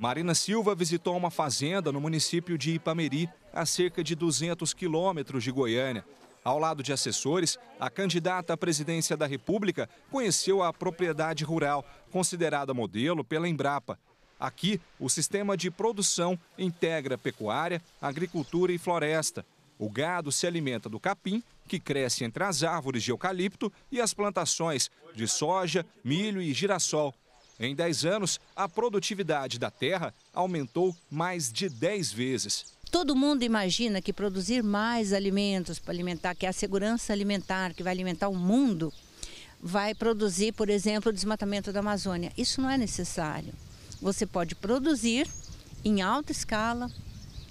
Marina Silva visitou uma fazenda no município de Ipameri, a cerca de 200 quilômetros de Goiânia. Ao lado de assessores, a candidata à presidência da República conheceu a propriedade rural, considerada modelo pela Embrapa. Aqui, o sistema de produção integra pecuária, agricultura e floresta. O gado se alimenta do capim, que cresce entre as árvores de eucalipto e as plantações de soja, milho e girassol. Em 10 anos, a produtividade da terra aumentou mais de 10 vezes. Todo mundo imagina que produzir mais alimentos para alimentar, que é a segurança alimentar que vai alimentar o mundo, vai produzir, por exemplo, o desmatamento da Amazônia. Isso não é necessário. Você pode produzir em alta escala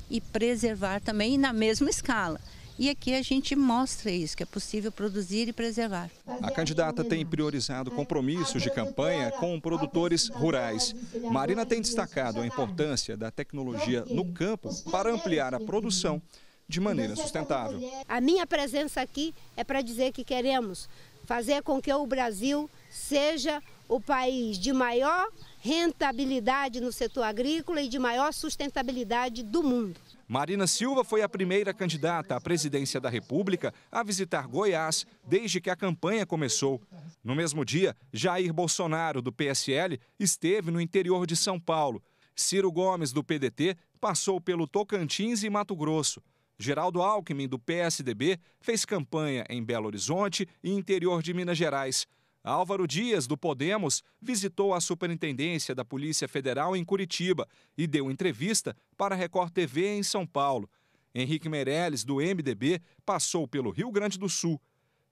e preservar também na mesma escala. E aqui a gente mostra isso, que é possível produzir e preservar. A candidata tem priorizado compromissos de campanha com produtores rurais. Marina tem destacado a importância da tecnologia no campo para ampliar a produção de maneira sustentável. A minha presença aqui é para dizer que queremos fazer com que o Brasil seja o país de maior rentabilidade no setor agrícola e de maior sustentabilidade do mundo. Marina Silva foi a primeira candidata à presidência da República a visitar Goiás desde que a campanha começou. No mesmo dia, Jair Bolsonaro, do PSL, esteve no interior de São Paulo. Ciro Gomes, do PDT, passou pelo Tocantins e Mato Grosso. Geraldo Alckmin, do PSDB, fez campanha em Belo Horizonte e interior de Minas Gerais. Álvaro Dias, do Podemos, visitou a Superintendência da Polícia Federal em Curitiba e deu entrevista para a Record TV em São Paulo. Henrique Meirelles, do MDB, passou pelo Rio Grande do Sul.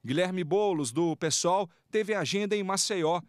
Guilherme Bolos do PSOL, teve agenda em Maceió